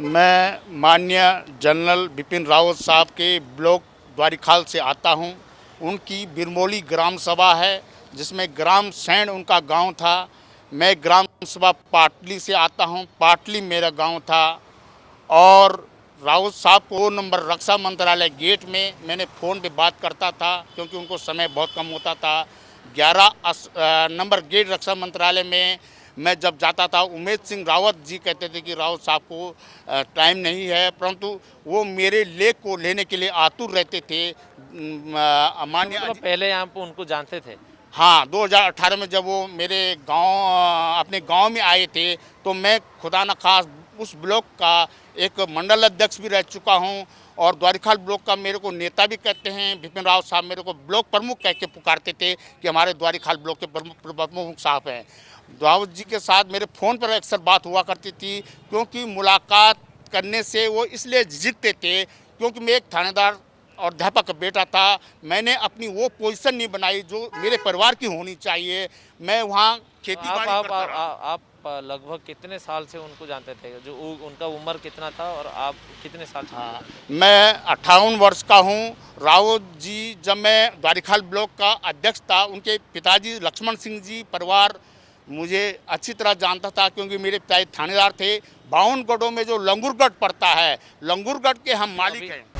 मैं मान्य जनरल बिपिन रावत साहब के ब्लॉक द्वारिखाल से आता हूं। उनकी बिरमोली ग्राम सभा है जिसमें ग्राम सैण उनका गांव था मैं ग्राम सभा पाटली से आता हूं। पाटली मेरा गांव था और रावत साहब को नंबर रक्षा मंत्रालय गेट में मैंने फ़ोन पे बात करता था क्योंकि उनको समय बहुत कम होता था ग्यारह नंबर गेट रक्षा मंत्रालय में मैं जब जाता था उमेश सिंह रावत जी कहते थे कि रावत साहब को टाइम नहीं है परंतु वो मेरे लेख को लेने के लिए आतुर रहते थे मान्य तो यहाँ पर उनको जानते थे हाँ 2018 में जब वो मेरे गांव अपने गांव में आए थे तो मैं खुदा न खास उस ब्लॉक का एक मंडल अध्यक्ष भी रह चुका हूँ और द्वारिकाल ब्लॉक का मेरे को नेता भी कहते हैं विपिन राव साहब मेरे को ब्लॉक प्रमुख कह के पुकारते थे कि हमारे द्वारिकाल ब्लॉक के प्रमुख प्रमुख साहब हैं दाऊद जी के साथ मेरे फ़ोन पर अक्सर बात हुआ करती थी क्योंकि मुलाकात करने से वो इसलिए जीतते थे क्योंकि मैं एक थानेदार और अध्यापक का बेटा था मैंने अपनी वो पोजीशन नहीं बनाई जो मेरे परिवार की होनी चाहिए मैं वहाँ खेती आप, आप, आप, आप, आप लगभग कितने साल से उनको जानते थे जो उ, उनका उम्र कितना था और आप कितने साल हाँ मैं अट्ठावन वर्ष का हूँ रावत जी जब मैं द्वारिखाल ब्लॉक का अध्यक्ष था उनके पिताजी लक्ष्मण सिंह जी परिवार मुझे अच्छी तरह जानता था क्योंकि मेरे पिताजी थानेदार थे बावनगढ़ों में जो लंगूरगढ़ पड़ता है लंगूरगढ़ के हम मालिक हैं